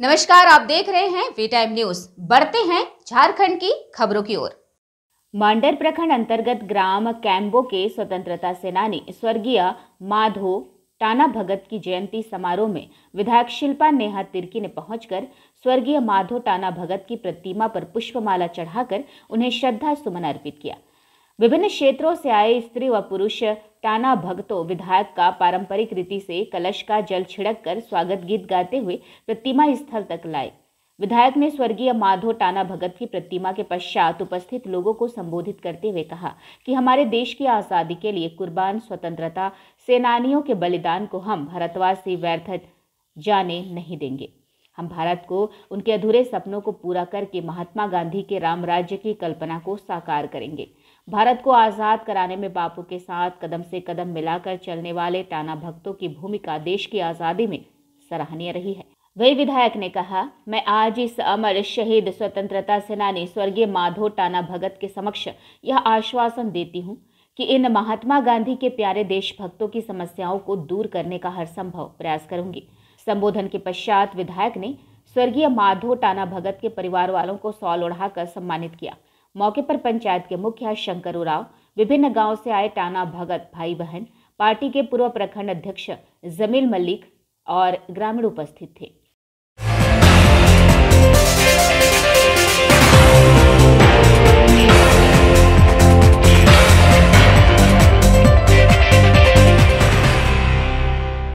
नमस्कार आप देख रहे हैं वी टाइम न्यूज बढ़ते हैं झारखंड की खबरों की ओर मांडर प्रखंड अंतर्गत ग्राम कैम्बो के स्वतंत्रता सेनानी स्वर्गीय माधो टाना भगत की जयंती समारोह में विधायक शिल्पा नेहा तिर्की ने पहुंचकर स्वर्गीय माधो टाना भगत की प्रतिमा पर पुष्पमाला चढ़ाकर उन्हें श्रद्धा सुमन अर्पित किया विभिन्न क्षेत्रों से आए स्त्री व पुरुष टाना भक्तों विधायक का पारंपरिक रीति से कलश का जल छिड़क कर स्वागत गीत गाते हुए प्रतिमा स्थल तक लाए विधायक ने स्वर्गीय माधो टाना भगत की प्रतिमा के पश्चात उपस्थित लोगों को संबोधित करते हुए कहा कि हमारे देश की आज़ादी के लिए कुर्बान स्वतंत्रता सेनानियों के बलिदान को हम भारतवासी व्यर्थ जाने नहीं देंगे हम भारत को उनके अधूरे सपनों को पूरा करके महात्मा गांधी के राम राज्य की कल्पना को साकार करेंगे भारत को आज़ाद कराने में बापू के साथ कदम से कदम मिलाकर चलने वाले टाना भक्तों की भूमिका देश की आज़ादी में सराहनीय रही है वही विधायक ने कहा मैं आज इस अमर शहीद स्वतंत्रता सेनानी स्वर्गीय माधो टाना भगत के समक्ष यह आश्वासन देती हूँ कि इन महात्मा गांधी के प्यारे देशभक्तों की समस्याओं को दूर करने का हर संभव प्रयास करूंगी संबोधन के पश्चात विधायक ने स्वर्गीय माधो टाना भगत के परिवार वालों को सौल ओढ़ाकर सम्मानित किया मौके पर पंचायत के मुखिया शंकर उराव विभिन्न गांव से आए टाना भगत भाई बहन पार्टी के पूर्व प्रखंड अध्यक्ष जमील मलिक और ग्रामीण उपस्थित थे